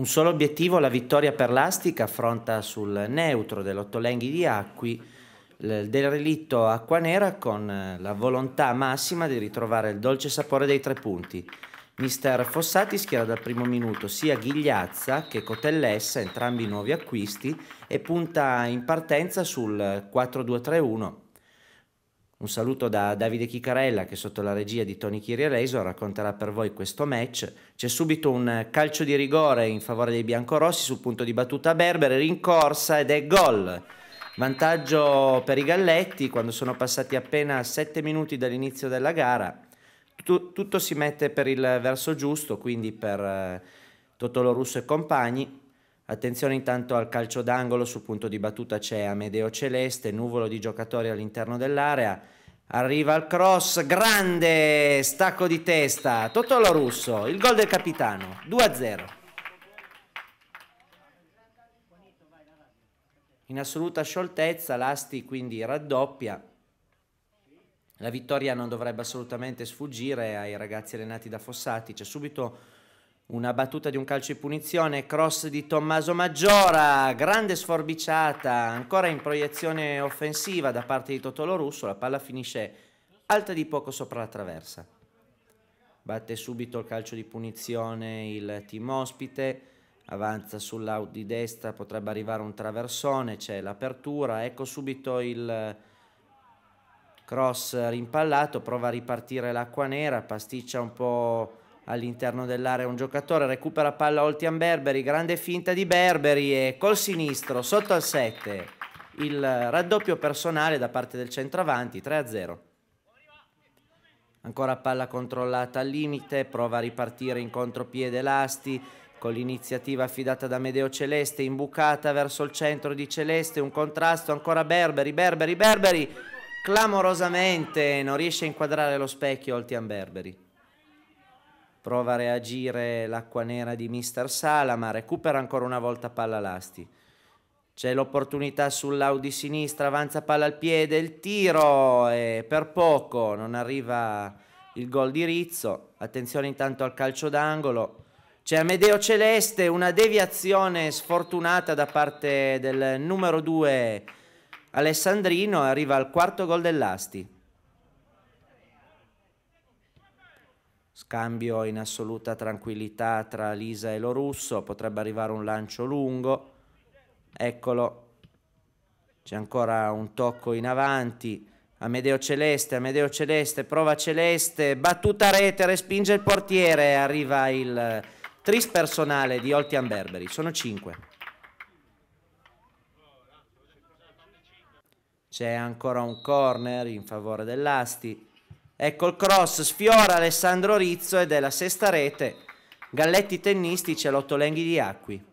Un solo obiettivo, la vittoria per l'Astica, affronta sul neutro dell'Ottolenghi di Acqui del relitto Acquanera con eh, la volontà massima di ritrovare il dolce sapore dei tre punti. Mister Fossati schiera dal primo minuto sia Ghigliazza che Cotellessa, entrambi nuovi acquisti, e punta in partenza sul 4-2-3-1 un saluto da Davide Chicarella che sotto la regia di Tony Chiriareso racconterà per voi questo match. C'è subito un calcio di rigore in favore dei biancorossi sul punto di battuta Berbere, rincorsa ed è gol. Vantaggio per i Galletti quando sono passati appena 7 minuti dall'inizio della gara. Tut tutto si mette per il verso giusto, quindi per eh, Totolo Russo e compagni. Attenzione intanto al calcio d'angolo, sul punto di battuta c'è Amedeo Celeste, nuvolo di giocatori all'interno dell'area. Arriva il cross, grande stacco di testa, Totolo Russo, il gol del capitano, 2-0. In assoluta scioltezza, l'Asti quindi raddoppia. La vittoria non dovrebbe assolutamente sfuggire ai ragazzi allenati da Fossati, c'è subito una battuta di un calcio di punizione, cross di Tommaso Maggiora, grande sforbiciata, ancora in proiezione offensiva da parte di Totolo Russo, la palla finisce alta di poco sopra la traversa. Batte subito il calcio di punizione il team ospite, avanza sull'out di destra, potrebbe arrivare un traversone, c'è l'apertura, ecco subito il cross rimpallato, prova a ripartire l'acqua nera, pasticcia un po' all'interno dell'area un giocatore, recupera palla Oltian Berberi, grande finta di Berberi e col sinistro sotto al 7 il raddoppio personale da parte del centravanti 3 a 0. Ancora palla controllata al limite, prova a ripartire in contropiede Lasti con l'iniziativa affidata da Medeo Celeste, imbucata verso il centro di Celeste, un contrasto ancora Berberi, Berberi, Berberi, clamorosamente non riesce a inquadrare lo specchio Oltian Berberi prova a reagire l'acqua nera di Mister Sala, ma recupera ancora una volta palla Lasti. C'è l'opportunità sull'Audi sinistra, avanza palla al piede, il tiro e per poco non arriva il gol di Rizzo. Attenzione intanto al calcio d'angolo. C'è Amedeo Celeste, una deviazione sfortunata da parte del numero 2 Alessandrino, arriva al quarto gol dell'Asti. Scambio in assoluta tranquillità tra Lisa e lo russo, potrebbe arrivare un lancio lungo. Eccolo. C'è ancora un tocco in avanti. Amedeo Celeste, Amedeo Celeste, prova Celeste, battuta rete, respinge il portiere, arriva il eh, tris personale di Oltian Berberi, sono 5. C'è ancora un corner in favore dell'Asti. Ecco il cross, sfiora Alessandro Rizzo ed è la sesta rete. Galletti tennistici Celotto Lenghi di Acqui.